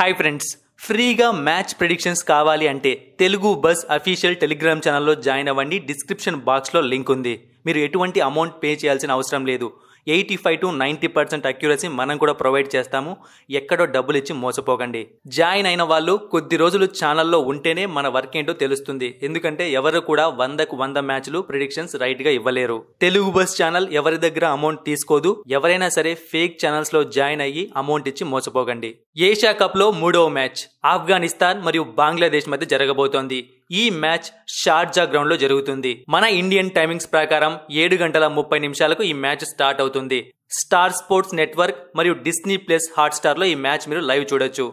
hi friends ఫ్రీగా match predictions కావాలి అంటే తెలుగు బస్ అఫీషియల్ టెలిగ్రామ్ ఛానల్లో జాయిన్ అవ్వండి డిస్క్రిప్షన్ బాక్స్లో లింక్ ఉంది మీరు ఎటువంటి అమౌంట్ పే చేయాల్సిన అవసరం లేదు eighty five to ninety percent accuracy మనం కూడా ప్రొవైడ్ చేస్తాము ఎక్కడో డబ్బులు ఇచ్చి మోసపోకండి జాయిన్ అయిన వాళ్ళు కొద్ది రోజులు ఛానల్లో ఉంటేనే మన వర్క్ ఏంటో తెలుస్తుంది ఎందుకంటే ఎవరు కూడా వందకు వంద మ్యాచ్లు ప్రిడిక్షన్స్ రైట్గా ఇవ్వలేరు తెలుగు బస్ ఛానల్ ఎవరి దగ్గర అమౌంట్ తీసుకోదు ఎవరైనా సరే ఫేక్ ఛానల్స్లో జాయిన్ అయ్యి అమౌంట్ ఇచ్చి మోసపోకండి ఏషియా కప్లో మూడవ మ్యాచ్ ఆఫ్ఘనిస్తాన్ మరియు బంగ్లాదేశ్ మధ్య జరగబోతోంది ఈ మ్యాచ్ షార్జా గ్రౌండ్ లో జరుగుతుంది మన ఇండియన్ టైమింగ్స్ ప్రకారం ఏడు గంటల ముప్పై నిమిషాలకు ఈ మ్యాచ్ స్టార్ట్ అవుతుంది స్టార్ స్పోర్ట్స్ నెట్వర్క్ మరియు డిస్నీ ప్లస్ హాట్స్టార్ లో ఈ మ్యాచ్ మీరు లైవ్ చూడొచ్చు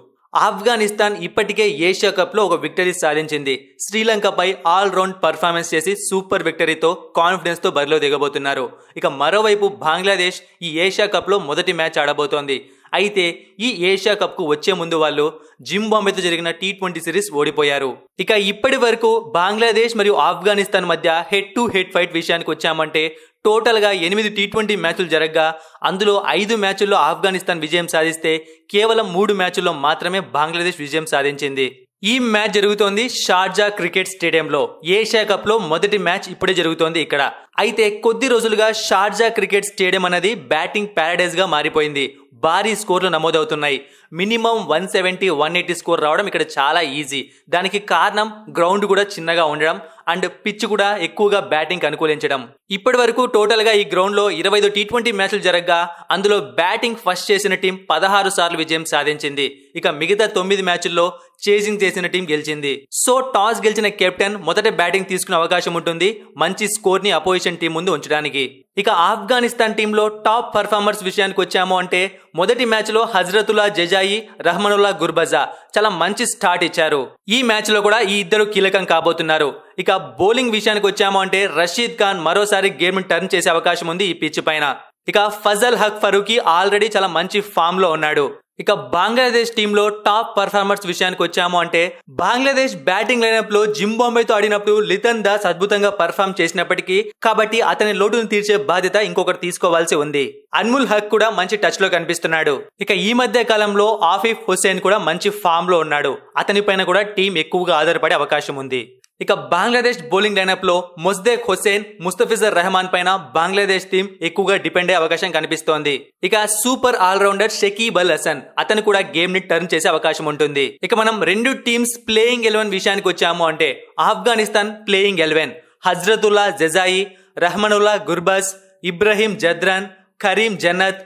ఆఫ్ఘనిస్తాన్ ఇప్పటికే ఏషియా కప్ లో ఒక విక్టరీ సాధించింది శ్రీలంకపై ఆల్ రౌండ్ పర్ఫార్మెన్స్ చేసి సూపర్ విక్టరీతో కాన్ఫిడెన్స్ తో బరిలో దిగబోతున్నారు ఇక మరోవైపు బంగ్లాదేశ్ ఈ ఏషియా కప్ లో మొదటి మ్యాచ్ ఆడబోతోంది అయితే ఈ ఏషియా కప్కు వచ్చే ముందు వాళ్ళు జింబాంబేతో జరిగిన టీ ట్వంటీ సిరీస్ ఓడిపోయారు ఇక ఇప్పటి వరకు బంగ్లాదేశ్ మరియు ఆఫ్ఘనిస్తాన్ మధ్య హెడ్ టు హెడ్ ఫైట్ విషయానికి వచ్చామంటే టోటల్గా ఎనిమిది టీ ట్వంటీ మ్యాచ్లు జరగగా అందులో ఐదు మ్యాచ్ల్లో ఆఫ్ఘనిస్తాన్ విజయం సాధిస్తే కేవలం మూడు మ్యాచ్ల్లో మాత్రమే బంగ్లాదేశ్ విజయం సాధించింది ఈ మ్యాచ్ జరుగుతోంది షార్జా క్రికెట్ స్టేడియంలో ఏషియా కప్ లో మొదటి మ్యాచ్ ఇప్పుడే జరుగుతోంది ఇక్కడ అయితే కొద్ది రోజులుగా షార్జా క్రికెట్ స్టేడియం అనేది బ్యాటింగ్ ప్యారడైజ్ గా మారిపోయింది భారీ స్కోర్లు నమోదవుతున్నాయి minimum one seventy one eighty score రావడం ఇక్కడ చాలా ఈజీ దానికి కారణం గ్రౌండ్ కూడా చిన్నగా ఉండడం అండ్ పిచ్ కూడా ఎక్కువగా బ్యాటింగ్కి అనుకూలించడం ఇప్పటి వరకు గా ఈ గ్రౌండ్ లో ఇరవై ఐదు టీ ట్వంటీ మ్యాచ్లు జరగగా అందులో బ్యాటింగ్ ఫస్ట్ చేసిన టీం పదహారు సార్లు విజయం సాధించింది ఇక మిగతా తొమ్మిది మ్యాచ్ల్లో చేసింగ్ చేసిన టీం గెలిచింది సో టాస్ గెలిచిన కెప్టెన్ మొదట బ్యాటింగ్ తీసుకునే అవకాశం ఉంటుంది మంచి స్కోర్ ని అపోజిషన్ టీం ముందు ఉంచడానికి ఇక ఆఫ్ఘనిస్తాన్ టీంలో టాప్ పర్ఫార్మర్స్ విషయానికి వచ్చాము అంటే మొదటి మ్యాచ్లో హజ్రతుల్లా జజాయి రహమనుల్లా గుర్బజా చాలా మంచి స్టార్ట్ ఇచ్చారు ఈ మ్యాచ్లో కూడా ఈ ఇద్దరు కీలకం కాబోతున్నారు ఇక బౌలింగ్ విషయానికి వచ్చాము అంటే రషీద్ ఖాన్ మరోసారి మరోసారి గేమ్ టర్న్ చేసే అవకాశం ఉంది ఈ పిచ్ పైన ఇక ఫజల్ హక్ ఫరూకి ఆల్రెడీ చాలా మంచి ఫామ్ లో ఉన్నాడు ఇక బంగ్లాదేశ్ టీంలో టాప్ పర్ఫార్మర్స్ విషయానికి వచ్చాము అంటే బంగ్లాదేశ్ బ్యాటింగ్ లైనప్ లో జింబాంబేతో ఆడినప్పుడు లితన్ దాస్ అద్భుతంగా పర్ఫామ్ చేసినప్పటికీ కాబట్టి అతని లోటును తీర్చే బాధ్యత ఇంకొకరు తీసుకోవాల్సి ఉంది అన్ముల్ హక్ కూడా మంచి టచ్ లో కనిపిస్తున్నాడు ఇక ఈ మధ్య కాలంలో ఆఫీఫ్ హుసేన్ కూడా మంచి ఫామ్ లో ఉన్నాడు పైన కూడా టీం ఎక్కువగా ఆధారపడే అవకాశం ఉంది ఇక బంగ్లాదేశ్ బౌలింగ్ లైనప్ లో ముస్దేక్ హుసేన్ ముస్తఫిజర్ రెహమాన్ పైన బంగ్లాదేశ్ టీం ఎక్కువగా డిపెండ్ అయ్యే అవకాశం కనిపిస్తోంది ఇక సూపర్ ఆల్రౌండర్ షకీబ్ అల్ హసన్ అతను కూడా గేమ్ ని టర్న్ చేసే అవకాశం ఉంటుంది ఇక మనం రెండు టీమ్స్ ప్లేయింగ్ ఎలెవెన్ విషయానికి వచ్చాము అంటే Afghanistan playing eleven Hazratullah Zazai Rahmanullah Gurbaz Ibrahim Zadran Karim Janat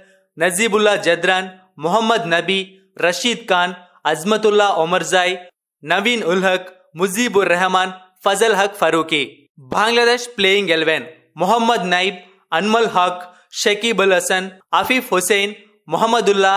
Najibullah Zadran Mohammad Nabi Rashid Khan Azmatullah Omarzai Naveen Ul-Haq Mujeebur Rahman Fazal Haq Farooqi Bangladesh playing eleven Mohammad Naim Anamul Haque Shakib अल हसन आफिफ हुसैन मोहम्मदुल्ला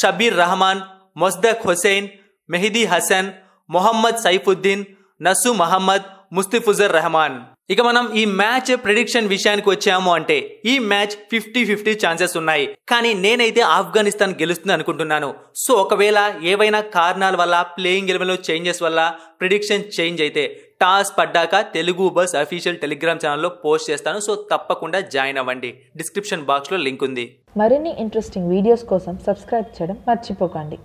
शबीर रहमान मोसदक हुसैन मेहदी हसन मोहम्मद सैफुद्दीन नसू मोहम्मद मुस्तफुजर रहमान ఇక మనం ఈ మ్యాచ్ ప్రిడిక్షన్ విషయానికి వచ్చాము అంటే ఈ మ్యాచ్ ఫిఫ్టీ ఫిఫ్టీ ఛాన్సెస్ ఉన్నాయి కానీ నేనైతే ఆఫ్ఘనిస్తాన్ గెలుస్తుంది అనుకుంటున్నాను సో ఒకవేళ ఏవైనా కారణాల వల్ల ప్లేయింగ్ ఎలెవెన్లో చేంజెస్ వల్ల ప్రిడిక్షన్ చేంజ్ అయితే టాస్ పడ్డాక తెలుగు బస్ అఫీషియల్ టెలిగ్రామ్ ఛానల్లో పోస్ట్ చేస్తాను సో తప్పకుండా జాయిన్ అవ్వండి డిస్క్రిప్షన్ బాక్స్లో లింక్ ఉంది మరిన్ని ఇంట్రెస్టింగ్ వీడియోస్ కోసం సబ్స్క్రైబ్ చేయడం మర్చిపోకండి